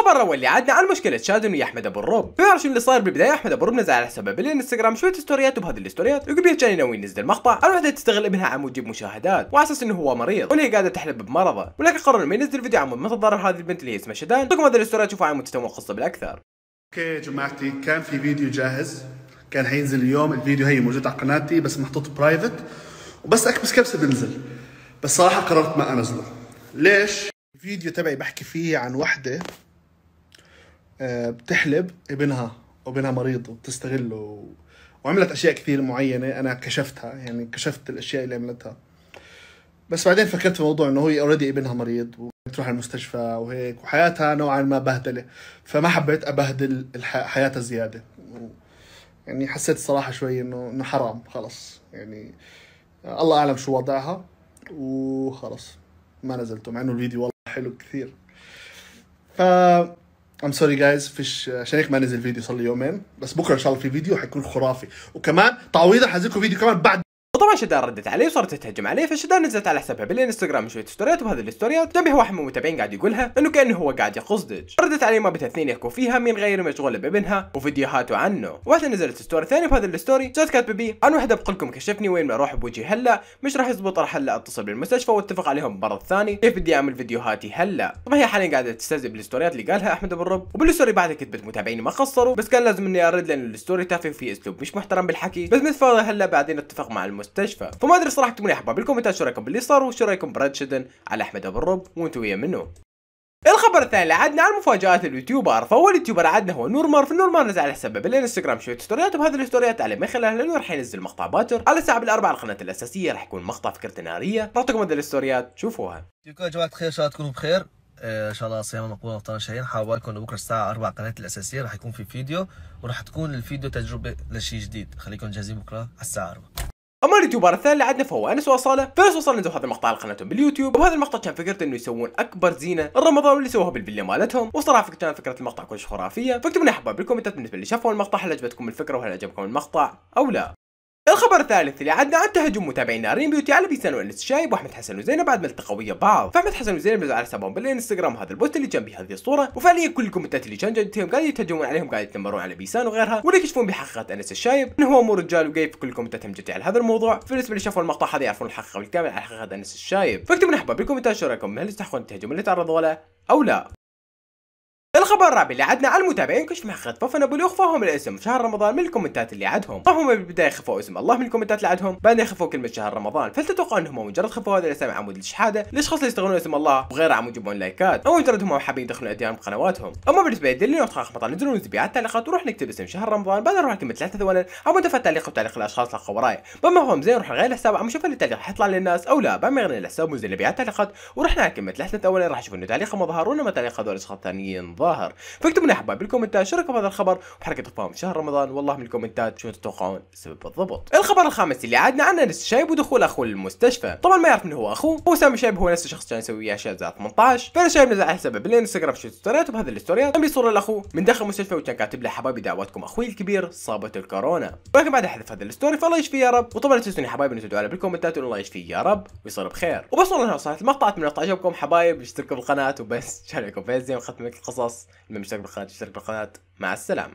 طبعا اللي عادنا على مشكله شادن ويا احمد ابو الروب ما شو اللي صاير بالبدايه احمد ابو الروب نزل على حسابه بالانستغرام شويه ستوريات وبهذه الستوريات يقول بيها كان ينوي ينزل مقطع الوحده تستغل ابنها عم وتجيب مشاهدات وعلى اساس انه هو مريض وهي قاعده تحلب بمرضه ولكن قرر انه ينزل فيديو عمود ما تتضرر هذه البنت اللي هي اسمها شادن لكم هذه الستوريات شوفوا عم تتم القصه بالاكثر اوكي يا جماعتي كان في فيديو جاهز كان حينزل اليوم الفيديو هي موجود على قناتي بس محطوط برايفت وبس اكبس كبسه بنزل بس صراحه قررت ما انزله ليش الفيديو تبعي بحكي فيه عن وحده بتحلب ابنها وابنها مريض وبتستغله وعملت اشياء كثير معينه انا كشفتها يعني كشفت الاشياء اللي عملتها بس بعدين فكرت في موضوع انه هي اوريدي ابنها مريض وتروح على المستشفى وهيك وحياتها نوعا ما بهدله فما حبيت ابهدل حياتها زياده يعني حسيت الصراحه شوي انه انه حرام خلص يعني الله اعلم شو وضعها وخلص ما نزلته مع انه الفيديو والله حلو كثير ف ام سوري جايز فيش عشان هيك ما نزل فيديو صار لي يومين بس بكره ان شاء الله في فيديو حيكون خرافي وكمان تعويضا حنزلكم فيديو كمان بعد وطبعا شدان ردت عليه وصارت تهجم عليه فشدان نزلت على حسابها بالانستغرام شويه ستوريات وهذه الستوريات جنبها واحد من المتابعين قاعد يقولها انه كانه هو قاعد يقصدج ردت عليه ما بت اثنين يحكوا فيها مين غير مشغوله بابنها وفيديوهاته عنه واحده نزلت ستوري ثاني بهذا الستوري جات كاتبه بي انا وحده بقلكم كشفني وين اروح بوجهي هلا مش راح يزبط راح هلا اتصل بالمستشفى واتفق عليهم مره الثاني كيف بدي اعمل فيديوهاتي هلا طبعا هي حاليا قاعده تستهزئ بالستوريات اللي قالها احمد ابو الرب وبالستوري بعدها كتبت متابعيني ما قصروا بس كان لازم اني ارد لان الستوري تافه في اسلوب مش محترم بالحكي بس متفاضل هلا بعدين اتفق مع الم... المستشفى فما ادري صراحه تكونوا يا حباب بالكومنتات شو رايكم باللي صار وشو رايكم براد شدن على احمد ابو الرب وانتم ويا منه الخبر الثاني اللي عدنا عن مفاجات اليوتيوبر فاول يوتيوبر عدنا هو نورمار فنورمار نزل على حسابه بالانستغرام شويه ستوريات وبهذه الستوريات على من خلاله لانه راح ينزل مقطع باكر على الساعه بالاربعه على الاساسيه راح يكون مقطع فكرته ناريه راتكم هذه الستوريات شوفوها يا جماعه الخير ان شاء الله تكونوا بخير ان شاء الله صيام مقبول وفطار شهيين حابب لكم بكره الساعه 4 قناتي الاساسيه راح يكون في فيديو وراح تكون الفيديو تجربه لشيء جديد خليكم جاهزين بكره على الساعه 4 واليوتيوبر الثاني اللي عندنا فهو انس واصاله فانس وصاله نزلوا هذا المقطع على قناتهم باليوتيوب وهذا المقطع كان فكرته انه يسوون اكبر زينه رمضان واللي سووها بالفيلا مالتهم وصراحه كانت فكره المقطع كلش خرافيه فاكتبوا لي حبايب بالكومنتات بالنسبه اللي شافوا المقطع هل عجبتكم الفكره وهل عجبكم المقطع او لا الخبر الثالث اللي عندنا عن تهجم متابعين نارين بيوتي على بيسان وانس شايب واحمد حسن وزينب بعد ما التقوا ويا بعض فاحمد حسن وزينب نزلوا على حسابهم بالانستغرام هذا البوست اللي جنب هذه الصوره وفعليا كل الكومنتات اللي كان جنبهم قاعد يتهجمون عليهم قاعد يتنمرون على بيسان وغيرها واللي يكشفون بحقيقه انس الشايب انه هو مو رجال في كل كومنتاتهم جتي على هذا الموضوع بالنسبه اللي شافوا المقطع هذا يعرفون الحقيقه بالكامل على حقيقه انس الشايب فاكتبوا لنا بالكومنتات شو رايكم هل تستحقون التهجم اللي تعرضوا له او لا الخبر الرابع اللي عدنا على المتابعين كشف حقيقة فوفنا بلوغ فهم الاسم في شهر رمضان من الكومنتات اللي عدهم فهم بالبداية خفوا اسم الله من الكومنتات اللي عدهم بعدين خفوا كلمة شهر رمضان فلتتوقع انهم مجرد خفوا هذا الاسم عمود الشحادة لاشخاص اللي يستغلون اسم الله وغير عمود يجيبون لايكات او مجرد هم حابين يدخلون اديان قنواتهم اما بالنسبة لي نقطة خمطة نزلوا تبعات التعليقات وروح نكتب اسم شهر رمضان بعدين نروح كلمة ثلاثة ثواني او ندفع التعليق وتعليق الاشخاص لقوا وراي بما هم زين نروح لغير الحساب عم نشوف التعليق حيطلع للناس او لا بما غير الحساب ونزل نبيعات التعليقات ورحنا على كلمة ثلاثة ثواني راح اشوف انه تعليقهم ظهر ما تعليق هذول الاشخاص الثانيين ظاهر الظاهر فاكتبوا لنا حبايب بالكومنتات شو رايكم بهذا الخبر وحركه تفاهم شهر رمضان والله من الكومنتات شو تتوقعون السبب بالضبط الخبر الخامس اللي عادنا عنه نفس الشايب ودخول اخوه للمستشفى طبعا ما يعرف من هو اخوه هو سامي شايب هو نفس الشخص كان يسوي اشياء اشياء 18 فانا شايب نزل على حسابه بالانستغرام شو ستوريات وبهذه الستوريات كان بيصور لاخوه من داخل المستشفى وكان كاتب له حبايبي دعواتكم اخوي الكبير صابت الكورونا ولكن بعد حذف هذا الستوري فالله يشفيه يا رب وطبعا لا تنسوني حبايبي ان تدعوا له بالكومنتات الله يشفيه يا رب ويصير بخير وبس والله صارت المقطع اتمنى عجبكم حبايب اشتركوا بالقناه وبس شاركوا فيزي وختمت القصص الوصف المشترك بالقناة تشترك بالقناة مع السلامة